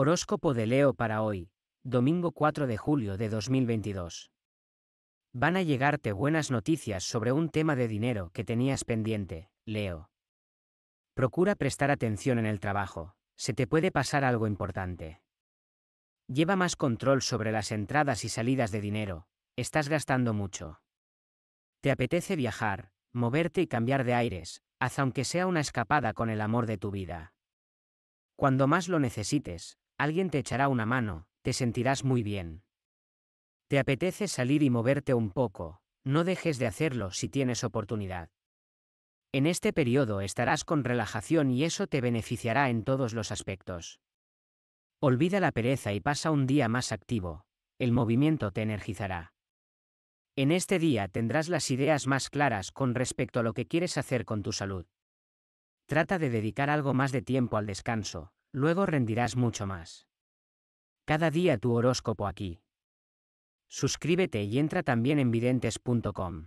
Horóscopo de Leo para hoy, domingo 4 de julio de 2022. Van a llegarte buenas noticias sobre un tema de dinero que tenías pendiente, Leo. Procura prestar atención en el trabajo, se te puede pasar algo importante. Lleva más control sobre las entradas y salidas de dinero, estás gastando mucho. Te apetece viajar, moverte y cambiar de aires, haz aunque sea una escapada con el amor de tu vida. Cuando más lo necesites, Alguien te echará una mano, te sentirás muy bien. Te apetece salir y moverte un poco, no dejes de hacerlo si tienes oportunidad. En este periodo estarás con relajación y eso te beneficiará en todos los aspectos. Olvida la pereza y pasa un día más activo, el movimiento te energizará. En este día tendrás las ideas más claras con respecto a lo que quieres hacer con tu salud. Trata de dedicar algo más de tiempo al descanso, Luego rendirás mucho más. Cada día tu horóscopo aquí. Suscríbete y entra también en videntes.com.